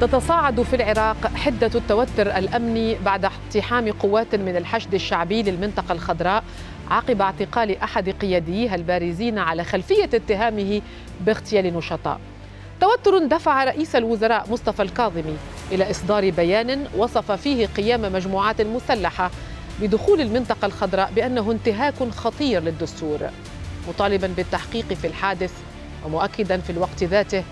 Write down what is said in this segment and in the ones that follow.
تتصاعد في العراق حدة التوتر الأمني بعد اقتحام قوات من الحشد الشعبي للمنطقة الخضراء عقب اعتقال أحد قياديها البارزين على خلفية اتهامه باغتيال نشطاء توتر دفع رئيس الوزراء مصطفى الكاظمي إلى إصدار بيان وصف فيه قيام مجموعات مسلحة بدخول المنطقة الخضراء بأنه انتهاك خطير للدستور مطالبا بالتحقيق في الحادث ومؤكدا في الوقت ذاته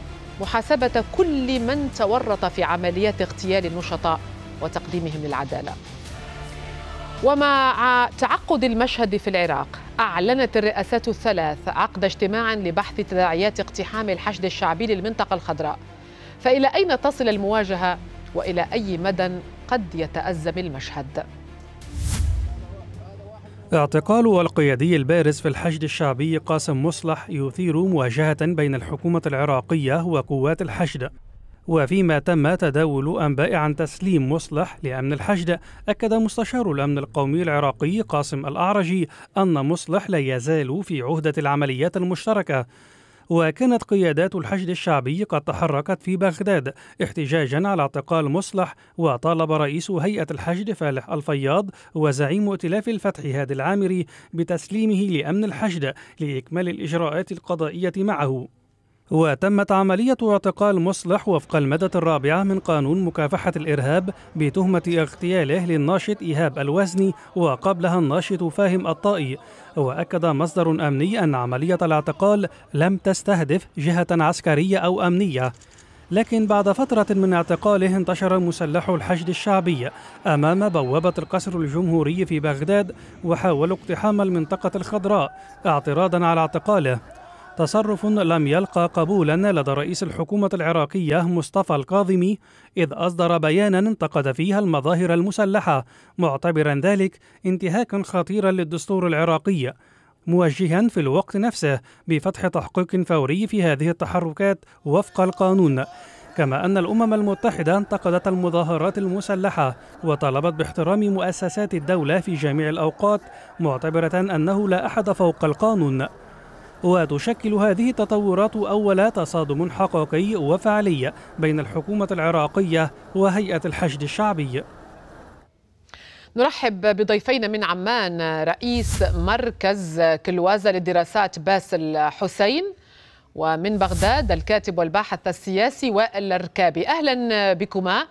محاسبة كل من تورط في عمليات اغتيال النشطاء وتقديمهم للعدالة ومع تعقد المشهد في العراق أعلنت الرئاسات الثلاث عقد اجتماع لبحث تداعيات اقتحام الحشد الشعبي للمنطقة الخضراء فإلى أين تصل المواجهة وإلى أي مدى قد يتأزم المشهد؟ اعتقال القيادي البارز في الحشد الشعبي قاسم مصلح يثير مواجهة بين الحكومة العراقية وقوات الحشد وفيما تم تداول أنباء عن تسليم مصلح لأمن الحشد أكد مستشار الأمن القومي العراقي قاسم الأعرجي أن مصلح لا يزال في عهدة العمليات المشتركة وكانت قيادات الحشد الشعبي قد تحركت في بغداد احتجاجا على اعتقال مصلح وطالب رئيس هيئة الحشد فالح الفياض وزعيم ائتلاف الفتح هادي العامري بتسليمه لأمن الحشد لإكمال الإجراءات القضائية معه وتمت عملية اعتقال مصلح وفق المادة الرابعة من قانون مكافحة الإرهاب بتهمة اغتياله للناشط إيهاب الوزني وقبلها الناشط فاهم الطائي وأكد مصدر أمني أن عملية الاعتقال لم تستهدف جهة عسكرية أو أمنية لكن بعد فترة من اعتقاله انتشر مسلح الحشد الشعبي أمام بوابة القصر الجمهوري في بغداد وحاولوا اقتحام المنطقة الخضراء اعتراضا على اعتقاله تصرف لم يلقى قبولا لدى رئيس الحكومة العراقية مصطفى الكاظمي إذ أصدر بيانا انتقد فيها المظاهر المسلحة معتبرا ذلك انتهاكا خطيرا للدستور العراقي موجها في الوقت نفسه بفتح تحقيق فوري في هذه التحركات وفق القانون كما أن الأمم المتحدة انتقدت المظاهرات المسلحة وطالبت باحترام مؤسسات الدولة في جميع الأوقات معتبرة أنه لا أحد فوق القانون وتشكل هذه التطورات أول تصادم حقيقي وفعلي بين الحكومة العراقية وهيئة الحشد الشعبي نرحب بضيفينا من عمان رئيس مركز كلوازا للدراسات باسل حسين ومن بغداد الكاتب والباحث السياسي وائل الركابي أهلا بكما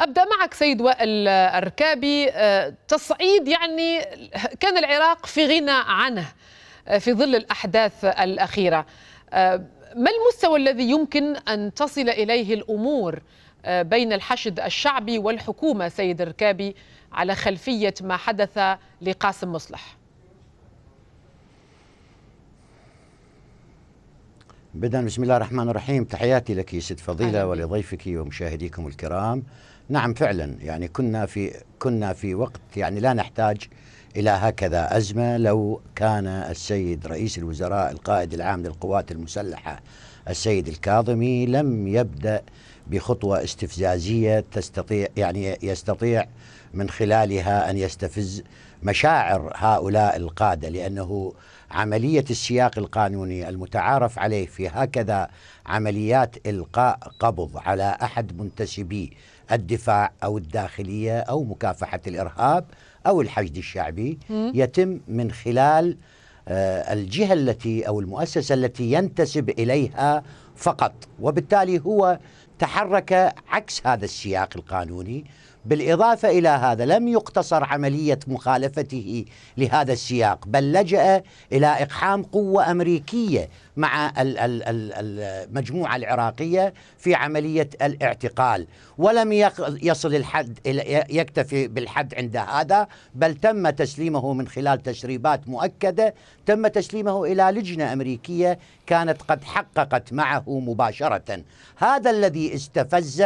أبدأ معك سيد وائل الركابي آه، تصعيد يعني كان العراق في غنى عنه آه، في ظل الأحداث الأخيرة آه، ما المستوى الذي يمكن أن تصل إليه الأمور آه، بين الحشد الشعبي والحكومة سيد الركابي على خلفية ما حدث لقاسم مصلح بدأ بسم الله الرحمن الرحيم تحياتي لك سيد فضيلة ولضيفك ومشاهديكم الكرام نعم فعلا يعني كنا في كنا في وقت يعني لا نحتاج الى هكذا ازمه لو كان السيد رئيس الوزراء القائد العام للقوات المسلحه السيد الكاظمي لم يبدا بخطوه استفزازيه تستطيع يعني يستطيع من خلالها ان يستفز مشاعر هؤلاء القاده لانه عمليه السياق القانوني المتعارف عليه في هكذا عمليات القاء قبض على احد منتسبي الدفاع او الداخليه او مكافحه الارهاب أو الحشد الشعبي يتم من خلال آه، الجهة التي أو المؤسسة التي ينتسب إليها فقط وبالتالي هو تحرك عكس هذا السياق القانوني بالإضافة إلى هذا لم يقتصر عملية مخالفته لهذا السياق بل لجأ إلى إقحام قوة أمريكية مع المجموعة العراقية في عملية الاعتقال ولم يصل الحد يكتفي بالحد عند هذا بل تم تسليمه من خلال تسريبات مؤكدة تم تسليمه إلى لجنة أمريكية كانت قد حققت معه مباشرة هذا الذي استفز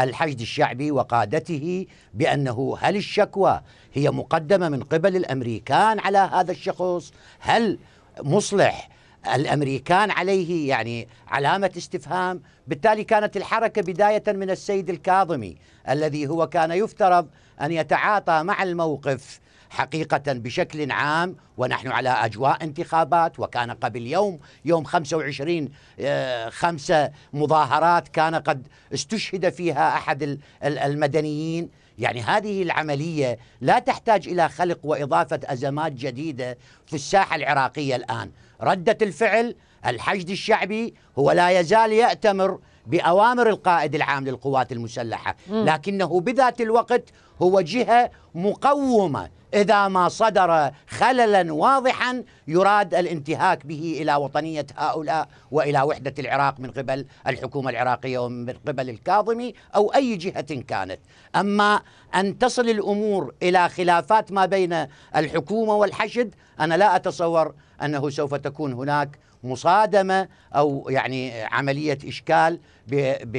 الحشد الشعبي وقادته بأنه هل الشكوى هي مقدمة من قبل الأمريكان على هذا الشخص هل مصلح الامريكان عليه يعني علامه استفهام، بالتالي كانت الحركه بدايه من السيد الكاظمي الذي هو كان يفترض ان يتعاطى مع الموقف حقيقة بشكل عام ونحن على أجواء انتخابات وكان قبل يوم يوم 25 آه، خمسة مظاهرات كان قد استشهد فيها أحد المدنيين يعني هذه العملية لا تحتاج إلى خلق وإضافة أزمات جديدة في الساحة العراقية الآن ردة الفعل الحشد الشعبي هو لا يزال يأتمر بأوامر القائد العام للقوات المسلحة لكنه بذات الوقت هو جهة مقومة إذا ما صدر خللا واضحا يراد الانتهاك به إلى وطنية هؤلاء وإلى وحدة العراق من قبل الحكومة العراقية ومن قبل الكاظمي أو أي جهة كانت أما أن تصل الأمور إلى خلافات ما بين الحكومة والحشد أنا لا أتصور أنه سوف تكون هناك مصادمة أو يعني عملية إشكال ب ب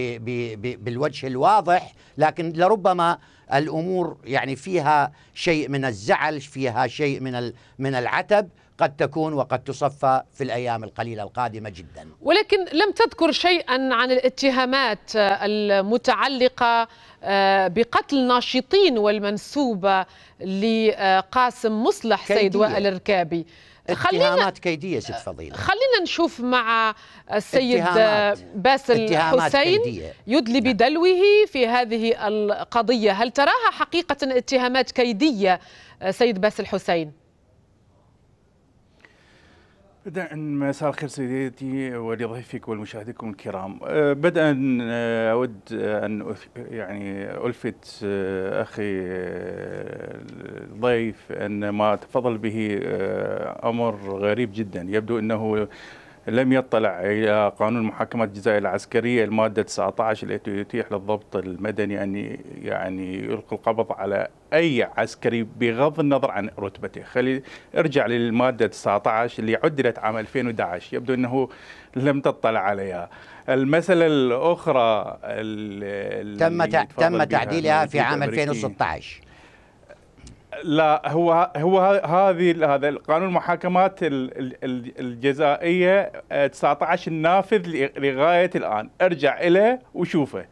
ب بالوجه الواضح لكن لربما الأمور يعني فيها شيء من الز الزعل فيها شيء من من العتب قد تكون وقد تصفى في الايام القليله القادمه جدا. ولكن لم تذكر شيئا عن الاتهامات المتعلقه آه، بقتل ناشطين والمنسوبه لقاسم مصلح كيدية. سيد وائل الركابي. اتهامات كيدية ست فضيلة خلينا نشوف مع السيد باسل حسين كيدية. يدلي نعم. بدلوه في هذه القضية هل تراها حقيقة اتهامات كيدية آه، سيد باسل حسين بدءا مساء الخير سيدتي ولضيفك والمشاهدين الكرام آه، بدءا آه، اود ان يعني الفت اخي الضيف ان ما تفضل به امر غريب جدا يبدو انه لم يطلع الى قانون محاكمة الجزائية العسكرية المادة 19 التي يتيح للضبط المدني أن يعني يلقي القبض على أي عسكري بغض النظر عن رتبته خلي ارجع للمادة 19 اللي عدلت عام 2011 يبدو أنه لم تطلع عليها المسألة الأخرى تم تم تعديلها في عام 2016 لا هو هو هذه هذا قانون المحاكمات الجزائيه 19 آه، النافذ لغايه الان ارجع اليه وشوفه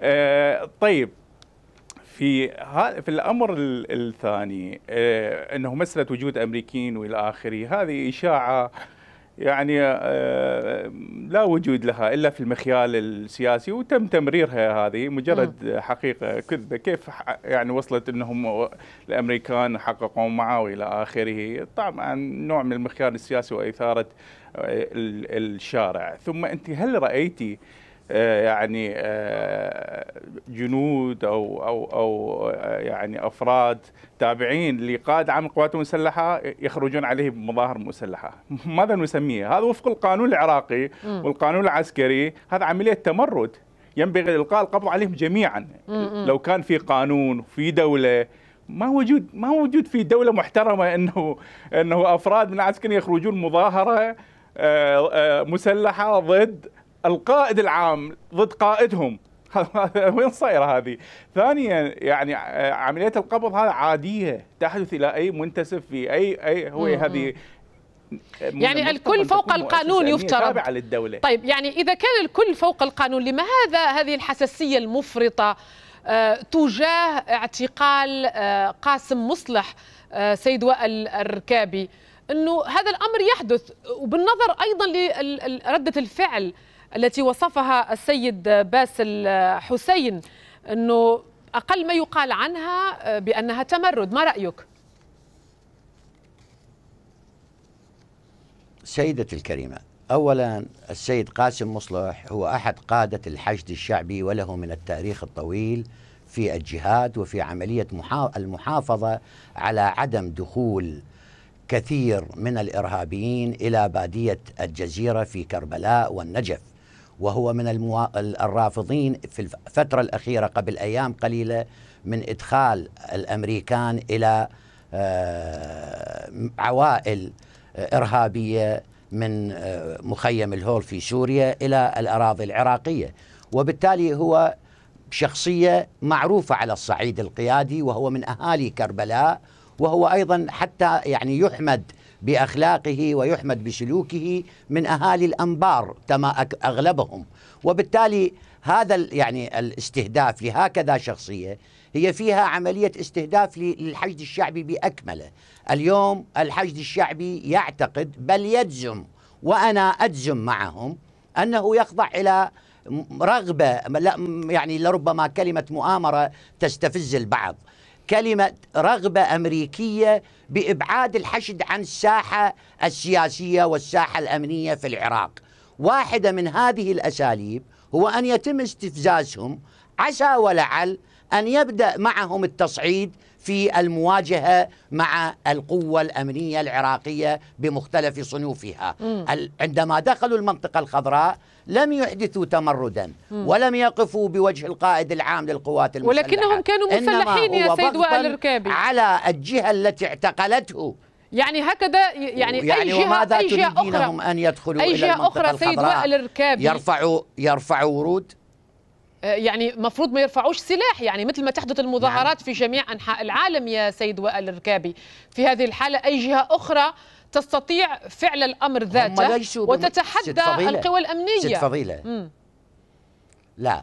آه، طيب في في الامر الثاني آه، انه مساله وجود امريكيين والى اخره هذه اشاعه يعني آه، لا وجود لها الا في المخيال السياسي وتم تمريرها هذه مجرد حقيقه كذبه كيف يعني وصلت انهم الامريكان حققوا معه والى اخره طبعا نوع من المخيال السياسي واثاره الشارع ثم انت هل رايتي آه، يعني آه، جنود او او او آه، يعني افراد تابعين لقائد عام القوات المسلحه يخرجون عليه بمظاهر مسلحه، ماذا نسميه؟ هذا وفق القانون العراقي والقانون العسكري هذا عمليه تمرد ينبغي القاء القبض عليهم جميعا لو كان في قانون في دوله ما وجود ما وجود في دوله محترمه انه انه افراد من العسكري يخرجون مظاهره مسلحه ضد القائد العام ضد قائدهم وين صايره هذه؟ ثانيا يعني آه، عمليه القبض هذه عاديه تحدث الى اي منتسب في اي اي هو هذه يعني الكل فوق القانون يفترض تابعة للدولة طيب يعني إذا كان الكل فوق القانون لماذا هذه الحساسية المفرطة آه، تجاه اعتقال آه، قاسم مصلح سيد وائل الركابي أنه هذا الأمر يحدث وبالنظر أيضا لردة الفعل التي وصفها السيد باسل حسين أنه أقل ما يقال عنها بأنها تمرد ما رأيك؟ سيدتي الكريمة أولا السيد قاسم مصلح هو أحد قادة الحشد الشعبي وله من التاريخ الطويل في الجهاد وفي عملية المحافظة على عدم دخول كثير من الإرهابيين إلى بادية الجزيرة في كربلاء والنجف وهو من المو... الرافضين في الفترة الأخيرة قبل أيام قليلة من إدخال الأمريكان إلى آه، عوائل إرهابية من آه، مخيم الهول في سوريا إلى الأراضي العراقية وبالتالي هو شخصية معروفة على الصعيد القيادي وهو من أهالي كربلاء وهو أيضا حتى يعني يحمد باخلاقه ويحمد بسلوكه من اهالي الانبار كما اغلبهم وبالتالي هذا يعني الاستهداف لهكذا شخصيه هي فيها عمليه استهداف للحشد الشعبي باكمله اليوم الحشد الشعبي يعتقد بل يجزم وانا اجزم معهم انه يخضع الى رغبه يعني لربما كلمه مؤامره تستفز البعض كلمة رغبة أمريكية بإبعاد الحشد عن الساحة السياسية والساحة الأمنية في العراق واحدة من هذه الأساليب هو أن يتم استفزازهم عسى ولعل أن يبدأ معهم التصعيد في المواجهه مع القوه الامنيه العراقيه بمختلف صنوفها م. عندما دخلوا المنطقه الخضراء لم يحدثوا تمردا م. ولم يقفوا بوجه القائد العام للقوات المسلحه ولكنهم كانوا مسلحين يا سيد وائل الركابي على الجهه التي اعتقلته يعني هكذا يعني, يعني أي يعني جهة وماذا أي جهة أخرى أن يدخلوا أي جهة إلى أخرى سيد وائل الركابي يرفعوا يرفعوا ورود يعني مفروض ما يرفعوش سلاح يعني مثل ما تحدث المظاهرات نعم. في جميع أنحاء العالم يا سيد وائل الركابي في هذه الحالة أي جهة أخرى تستطيع فعل الأمر ذاته وتتحدى القوى الأمنية ست فضيلة مم. لا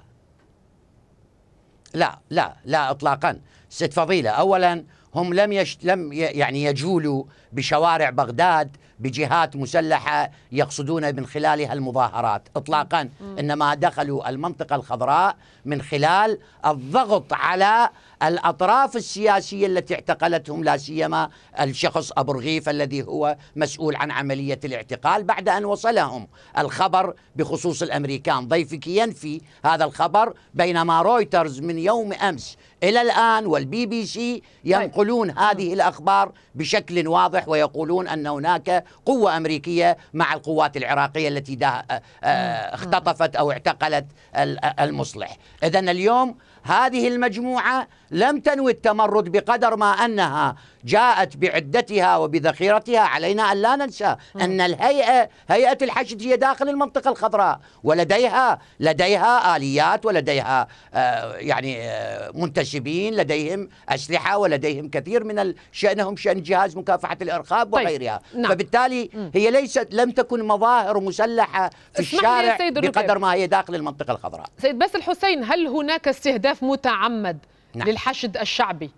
لا لا لا إطلاقا ست فضيلة أولا هم لم يش... لم يعني يجولوا بشوارع بغداد بجهات مسلحه يقصدون من خلالها المظاهرات اطلاقا انما دخلوا المنطقه الخضراء من خلال الضغط على الاطراف السياسيه التي اعتقلتهم لا سيما الشخص ابو رغيف الذي هو مسؤول عن عمليه الاعتقال بعد ان وصلهم الخبر بخصوص الامريكان ضيفك ينفي هذا الخبر بينما رويترز من يوم امس إلى الآن والبي بي سي طيب. ينقلون هذه الأخبار بشكل واضح ويقولون أن هناك قوة أمريكية مع القوات العراقية التي آه، آه، اختطفت أو اعتقلت آه، المصلح إذا اليوم هذه المجموعة لم تنوي التمرد بقدر ما أنها جاءت بعدتها وبذخيرتها علينا أن لا ننسى أن الهيئة هيئة الحشد هي داخل المنطقة الخضراء ولديها لديها آليات ولديها آه، يعني آه، منتسبين لديهم أسلحة ولديهم كثير من شأنهم شأن جهاز مكافحة الإرهاب طيب، وغيرها نعم. فبالتالي هي ليست لم تكن مظاهر مسلحة في الشارع بقدر ما هي داخل المنطقة الخضراء سيد باسل الحسين هل هناك استهداف متعمد نعم. للحشد الشعبي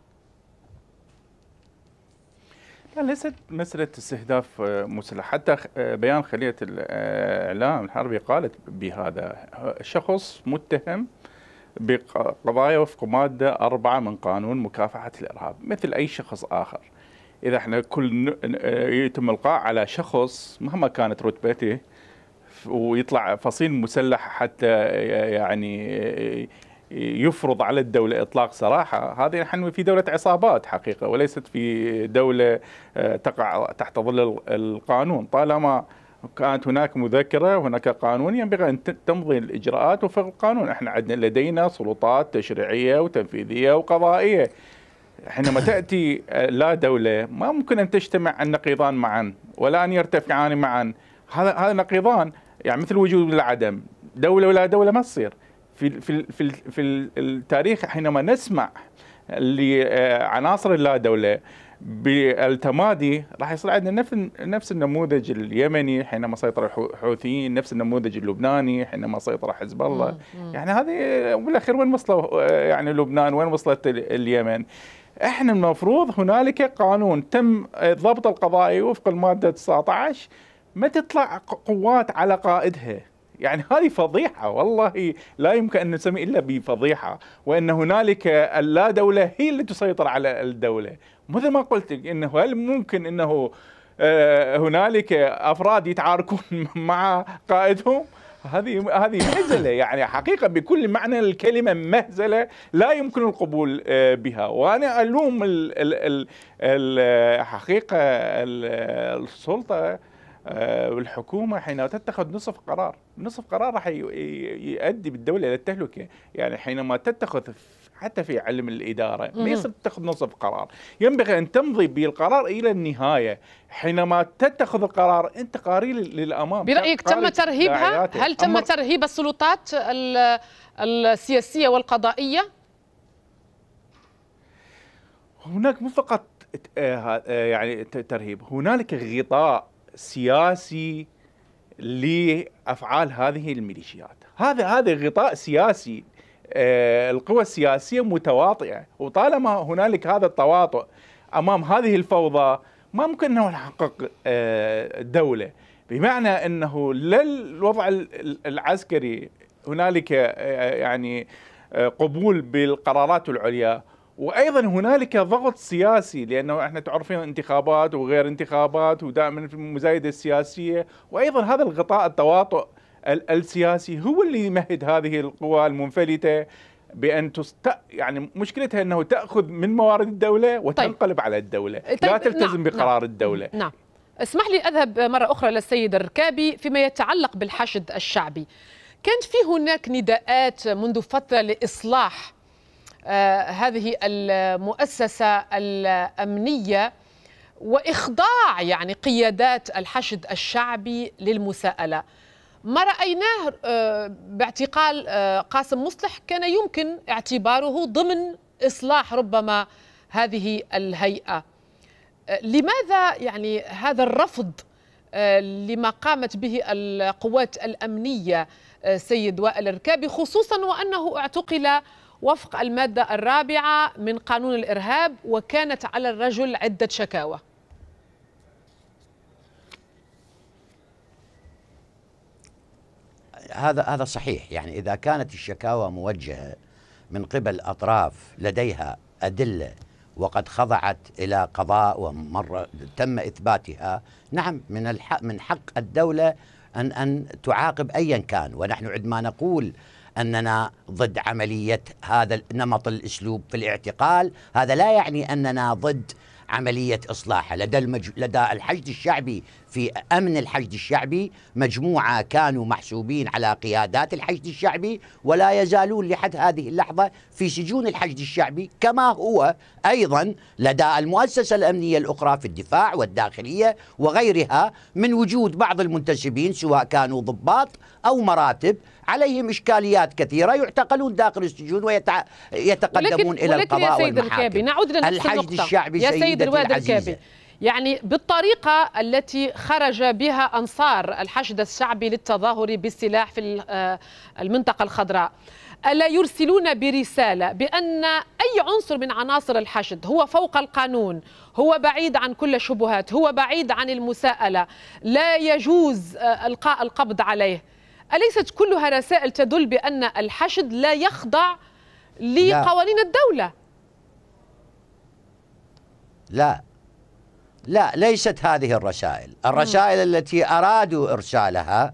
لا ليست مسألة استهداف آه، مسلح حتى آه، بيان خلية آه، الإعلام الحربي قالت بهذا شخص متهم بقضايا وفق مادة أربعة من قانون مكافحة الإرهاب مثل أي شخص آخر إذا احنا كل يتم القاء على شخص مهما كانت رتبته ويطلع فصيل مسلح حتى يعني يفرض على الدولة إطلاق سراحة هذه نحن في دولة عصابات حقيقة وليست في دولة آه، تقع تحت ظل القانون طالما كانت هناك مذكرة هناك قانون ينبغي أن تمضي الإجراءات وفق القانون احنا عندنا لدينا سلطات تشريعية وتنفيذية وقضائية حينما تأتي آه، لا دولة ما ممكن أن تجتمع النقيضان معا ولا أن يرتفعان معا هذا هذا نقيضان يعني مثل وجود العدم دولة ولا دولة ما تصير في في في, في التاريخ حينما نسمع لعناصر اللا دوله بالتمادي راح يصير عندنا نفس نفس النموذج اليمني حينما سيطر الحوثيين نفس النموذج اللبناني حينما سيطر حزب الله يعني هذه بالاخير وين وصلوا يعني لبنان وين وصلت اليمن احنا المفروض هنالك قانون تم الضبط القضائي وفق الماده 19 ما تطلع قوات على قائدها يعني هذه فضيحة والله لا يمكن أن نسمي إلا بفضيحة وأن هنالك اللا دولة هي اللي تسيطر على الدولة مثل ما قلت أنه هل ممكن أنه آه، هنالك أفراد يتعاركون مع قائدهم هذه هذه مهزله يعني حقيقه بكل معنى الكلمه مهزله لا يمكن القبول آه، بها وانا الوم الحقيقه السلطه آه، والحكومه حين تتخذ نصف قرار نصف قرار راح يؤدي بالدوله الى التهلكه يعني حينما تتخذ حتى في علم الاداره ما يصير تتخذ نصف قرار ينبغي ان تمضي بالقرار الى النهايه حينما تتخذ القرار انت قاري للامام برايك تم ترهيبها هل تم ترهيب السلطات السياسيه والقضائيه هناك مو فقط آه، آه، يعني ترهيب هنالك غطاء سياسي لافعال هذه الميليشيات هذا هذا غطاء سياسي آه، القوى السياسيه متواطئه وطالما هنالك هذا التواطؤ امام هذه الفوضى ما ممكن انه نحقق آه، دوله بمعنى انه لا الوضع العسكري هنالك آه، يعني قبول بالقرارات العليا وايضا هنالك ضغط سياسي لانه احنا تعرفين انتخابات وغير انتخابات ودائما في المزايده السياسيه وايضا هذا الغطاء التواطؤ السياسي هو اللي يمهد هذه القوى المنفلته بان تست... يعني مشكلتها انه تاخذ من موارد الدوله وتنقلب طيب. على الدوله، طيب. لا نعم، تلتزم نعم. بقرار نعم. الدوله. نعم. اسمح لي اذهب مره اخرى للسيد الركابي فيما يتعلق بالحشد الشعبي. كانت في هناك نداءات منذ فتره لاصلاح آه، هذه المؤسسة الأمنية وإخضاع يعني قيادات الحشد الشعبي للمساءلة ما رأيناه آه، باعتقال آه، قاسم مصلح كان يمكن اعتباره ضمن إصلاح ربما هذه الهيئة لماذا يعني هذا الرفض لما قامت به القوات الأمنية سيد وائل الركابي خصوصا وأنه اعتقل وفق المادة الرابعة من قانون الإرهاب وكانت على الرجل عدة شكاوى هذا هذا صحيح يعني إذا كانت الشكاوى موجهة من قبل أطراف لديها أدلة وقد خضعت إلى قضاء ومرة تم إثباتها نعم من الحق من حق الدولة أن أن تعاقب أيا كان ونحن عندما نقول أننا ضد عملية هذا نمط الأسلوب في الاعتقال هذا لا يعني أننا ضد عملية إصلاحه لدى, المج... لدى الحشد الشعبي في أمن الحشد الشعبي مجموعة كانوا محسوبين على قيادات الحشد الشعبي ولا يزالون لحد هذه اللحظة في سجون الحشد الشعبي كما هو أيضا لدى المؤسسة الأمنية الأخرى في الدفاع والداخلية وغيرها من وجود بعض المنتسبين سواء كانوا ضباط أو مراتب عليهم إشكاليات كثيرة يعتقلون داخل السجون ويتقدمون ويتع... إلى القضاء يا والمحاكم نعود الحشد الشعبي يا سيد الواد الكابي يعني بالطريقة التي خرج بها أنصار الحشد الشعبي للتظاهر بالسلاح في آه، المنطقة الخضراء ألا يرسلون برسالة بأن أي عنصر من عناصر الحشد هو فوق القانون هو بعيد عن كل الشبهات هو بعيد عن المساءلة لا يجوز آه، إلقاء القبض عليه أليست كلها رسائل تدل بأن الحشد لا يخضع لقوانين الدولة لا لا ليست هذه الرسائل الرسائل م. التي أرادوا إرسالها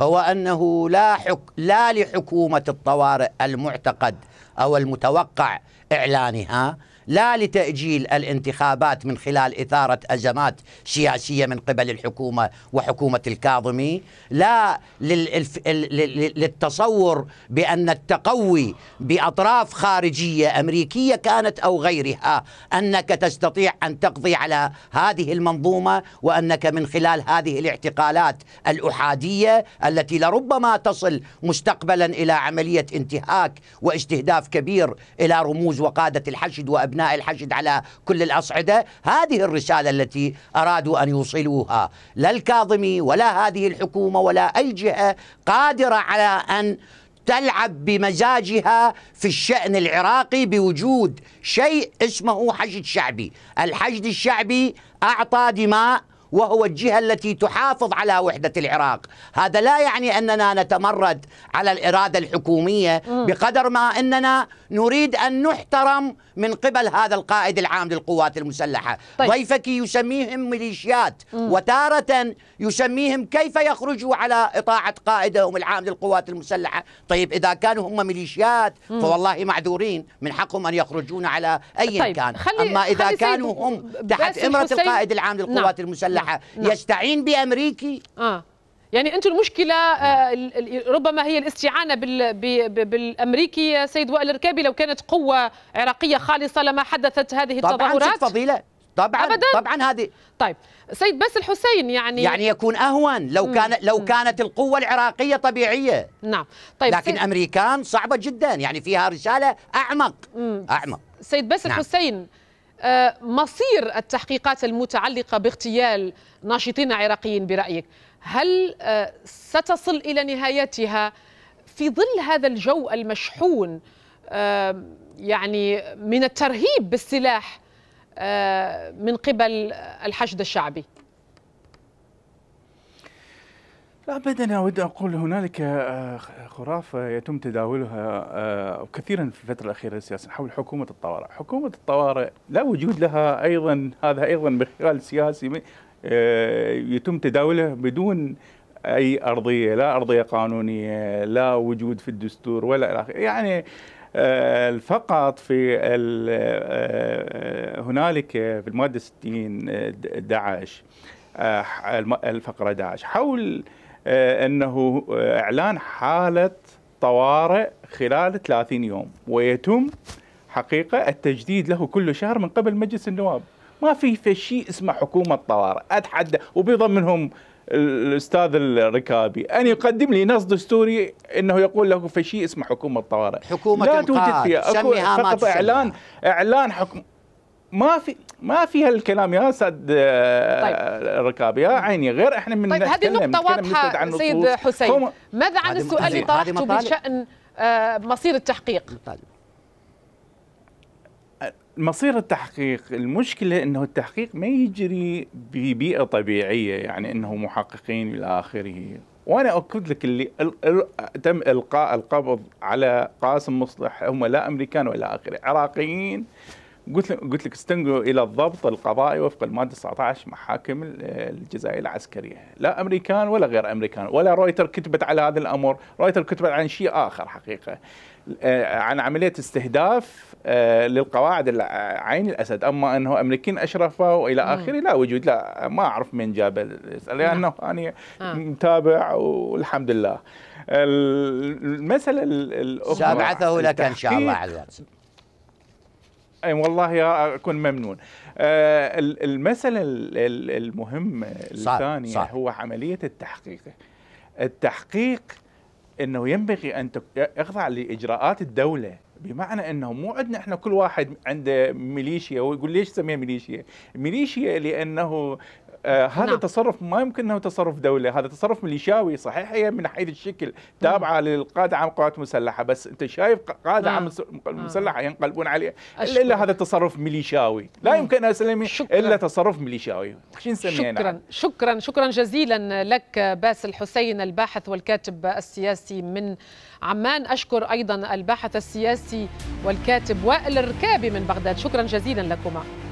هو أنه لا, حك... لا لحكومة الطوارئ المعتقد أو المتوقع إعلانها لا لتأجيل الانتخابات من خلال إثارة أزمات سياسية من قبل الحكومة وحكومة الكاظمي لا للتصور بأن التقوي بأطراف خارجية أمريكية كانت أو غيرها أنك تستطيع أن تقضي على هذه المنظومة وأنك من خلال هذه الاعتقالات الأحادية التي لربما تصل مستقبلا إلى عملية انتهاك واستهداف كبير إلى رموز وقادة الحشد وأبناء أبناء الحشد على كل الأصعدة هذه الرسالة التي أرادوا أن يوصلوها لا الكاظمي ولا هذه الحكومة ولا أي جهة قادرة على أن تلعب بمزاجها في الشأن العراقي بوجود شيء اسمه حشد شعبي الحشد الشعبي أعطى دماء وهو الجهة التي تحافظ على وحدة العراق هذا لا يعني أننا نتمرد على الإرادة الحكومية بقدر ما أننا نريد أن نحترم من قبل هذا القائد العام للقوات المسلحة طيب. ضيفك يسميهم ميليشيات وتارة يسميهم كيف يخرجوا على إطاعة قائدهم العام للقوات المسلحة طيب إذا كانوا هم ميليشيات فوالله معذورين من حقهم أن يخرجون على أي طيب. كان أما إذا كانوا هم تحت إمرة القائد العام للقوات نعم. المسلحة نعم. نعم. يستعين بامريكي اه يعني انتم المشكله آه، ربما هي الاستعانه بالامريكي سيد وائل الركابي لو كانت قوه عراقيه خالصه لما حدثت هذه طبعاً التظاهرات طبعا فضيله طبعا أبداً. طبعا هذه طيب سيد باسل الحسين يعني يعني يكون اهون لو كان لو كانت القوه العراقيه طبيعيه نعم طيب لكن سيد... امريكان صعبه جدا يعني فيها رساله اعمق مم. اعمق سيد باسل نعم. حسين آه، مصير التحقيقات المتعلقة باغتيال ناشطين عراقيين برأيك هل آه، ستصل إلى نهايتها في ظل هذا الجو المشحون آه، يعني من الترهيب بالسلاح من قبل الحشد الشعبي ابدا اود اقول هنالك آه، خرافه يتم تداولها آه، كثيرا في الفتره الاخيره السياسيه حول حكومه الطوارئ، حكومه الطوارئ لا وجود لها ايضا هذا ايضا بخيال سياسي آه، يتم تداوله بدون اي ارضيه، لا ارضيه قانونيه، لا وجود في الدستور ولا الى اخره، يعني فقط في هنالك في الماده 60 داعش الفقره 11 حول آه، انه آه، اعلان حاله طوارئ خلال 30 يوم ويتم حقيقه التجديد له كل شهر من قبل مجلس النواب ما في في شيء اسمه حكومه طوارئ اتحدى وبيضم منهم الاستاذ الركابي ان يقدم لي نص دستوري انه يقول له في شيء اسمه حكومه طوارئ حكومه لا توجد فيها اكو فقط اعلان اعلان حكم ما في ما في هالكلام يا سد آه، طيب. يا عيني غير احنا من طيب هذه نقطة واضحة سيد حسين ماذا عن السؤال اللي طرحته بشأن آه، مصير التحقيق؟ مطالب. مصير التحقيق المشكلة أنه التحقيق ما يجري ببيئة طبيعية يعني أنه محققين إلى آخره وأنا أؤكد لك اللي تم إلقاء القبض على قاسم مصلح هم لا أمريكان ولا آخره عراقيين قلت لك قلت لك استنجوا الى الضبط القضائي وفق الماده 19 محاكم الجزائيه العسكريه، لا امريكان ولا غير امريكان، ولا رويتر كتبت على هذا الامر، رويتر كتبت عن شيء اخر حقيقه. آه، عن عمليه استهداف آه، للقواعد عين الاسد، اما انه امريكيين اشرفوا والى اخره لا وجود لا ما اعرف من جاب لانه نعم. انا آه. متابع والحمد لله. المساله الاخرى سابعثه لك ان شاء الله على وجل اي والله اكون ممنون آه، المساله المهمه الثانيه هو عمليه التحقيق التحقيق انه ينبغي ان يخضع لاجراءات الدوله بمعنى انه مو عندنا احنا كل واحد عنده ميليشيا ويقول ليش سميها ميليشيا؟ ميليشيا لانه آه هذا نعم. تصرف ما يمكن انه تصرف دوله، هذا تصرف ميليشياوي، صحيح هي من حيث الشكل تابعه نعم. للقاده عام قوات مسلحه، بس انت شايف قاده عام نعم. مسلحه آه. ينقلبون عليه الا, إلا هذا تصرف ميليشياوي، لا نعم. يمكن اسلمي الا تصرف ميليشياوي، شو شكرا شكرا شكرا جزيلا لك باسل حسين الباحث والكاتب السياسي من عمان، اشكر ايضا الباحث السياسي والكاتب وائل الركابي من بغداد، شكرا جزيلا لكما.